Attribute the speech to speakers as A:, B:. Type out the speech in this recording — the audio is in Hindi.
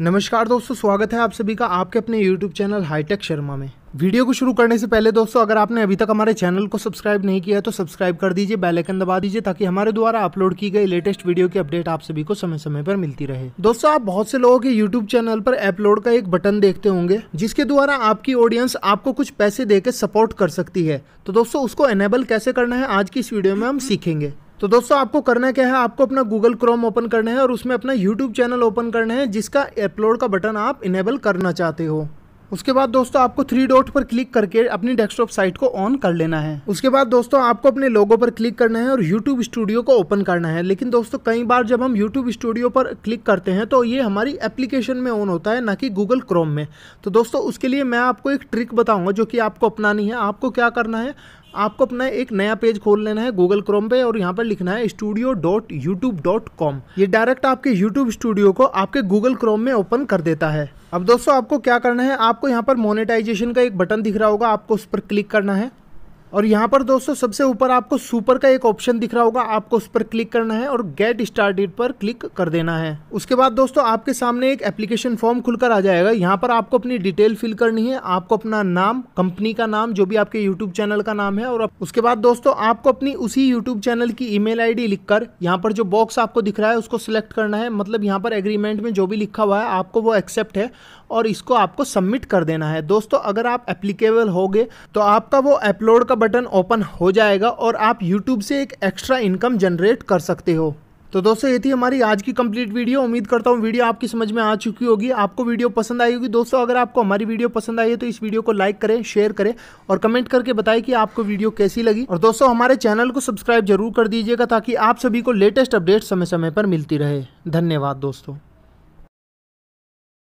A: नमस्कार दोस्तों स्वागत है आप सभी का आपके अपने YouTube चैनल हाईटेक शर्मा में वीडियो को शुरू करने से पहले दोस्तों अगर आपने अभी तक हमारे चैनल को सब्सक्राइब नहीं किया है तो सब्सक्राइब कर दीजिए बेल आइकन दबा दीजिए ताकि हमारे द्वारा अपलोड की गई लेटेस्ट वीडियो की अपडेट आप सभी को समय समय पर मिलती रहे दोस्तों आप बहुत से लोगों के यूट्यूब चैनल पर अपलोड का एक बटन देखते होंगे जिसके द्वारा आपकी ऑडियंस आपको कुछ पैसे देकर सपोर्ट कर सकती है तो दोस्तों उसको एनेबल कैसे करना है आज की इस वीडियो में हम सीखेंगे तो दोस्तों आपको करना क्या है आपको अपना गूगल क्रोम ओपन करना है और उसमें अपना यूट्यूब चैनल ओपन करना है जिसका अपलोड का बटन आप इनेबल करना चाहते हो उसके बाद दोस्तों आपको थ्री डॉट पर क्लिक करके अपनी डेस्कटॉप साइट को ऑन कर लेना है उसके बाद दोस्तों आपको अपने लोगो पर क्लिक करना है और यूट्यूब स्टूडियो को ओपन करना है लेकिन दोस्तों कई बार जब हम यूट्यूब स्टूडियो पर क्लिक करते हैं तो ये हमारी एप्लीकेशन में ऑन होता है ना कि गूगल क्रोम में तो दोस्तों उसके लिए मैं आपको एक ट्रिक बताऊंगा जो कि आपको अपनानी है आपको क्या करना है आपको अपना एक नया पेज खोल लेना है गूगल क्रोम पे और यहाँ पर लिखना है studio dot YouTube dot com ये डायरेक्ट आपके यूट्यूब स्टूडियो को आपके गूगल क्रोम में ओपन कर देता है अब दोस्तों आपको क्या करना है आपको यहाँ पर मोनेटाइजेशन का एक बटन दिख रहा होगा आपको उस पर क्लिक करना है और यहाँ पर दोस्तों सबसे ऊपर आपको सुपर का एक ऑप्शन दिख रहा होगा आपको उस पर क्लिक करना है और गेट स्टार्टेड पर क्लिक कर देना है उसके बाद दोस्तों आपके सामने एक एप्लीकेशन फॉर्म खुलकर आ जाएगा यहाँ पर आपको अपनी डिटेल फिल करनी है आपको अपना नाम कंपनी का नाम जो भी आपके यूट्यूब चैनल का नाम है और उसके बाद दोस्तों आपको अपनी उसी यूट्यूब चैनल की ईमेल मेल लिखकर यहाँ पर जो बॉक्स आपको दिख रहा है उसको सिलेक्ट करना है मतलब यहाँ पर एग्रीमेंट में जो भी लिखा हुआ है आपको वो एक्सेप्ट है और इसको आपको सबमिट कर देना है दोस्तों अगर आप एप्लीकेबल होगे तो आपका वो अपलोड का बटन ओपन हो जाएगा और आप यूट्यूब से एक एक्स्ट्रा इनकम जनरेट कर सकते हो तो दोस्तों ये थी हमारी आज की कंप्लीट वीडियो उम्मीद करता हूँ वीडियो आपकी समझ में आ चुकी होगी आपको वीडियो पसंद आई होगी दोस्तों अगर आपको हमारी वीडियो पसंद आई है तो इस वीडियो को लाइक करें शेयर करें और कमेंट करके बताएं कि आपको वीडियो कैसी लगी और दोस्तों हमारे चैनल को सब्सक्राइब जरूर कर दीजिएगा ताकि आप सभी को लेटेस्ट अपडेट समय समय पर मिलती रहे धन्यवाद दोस्तों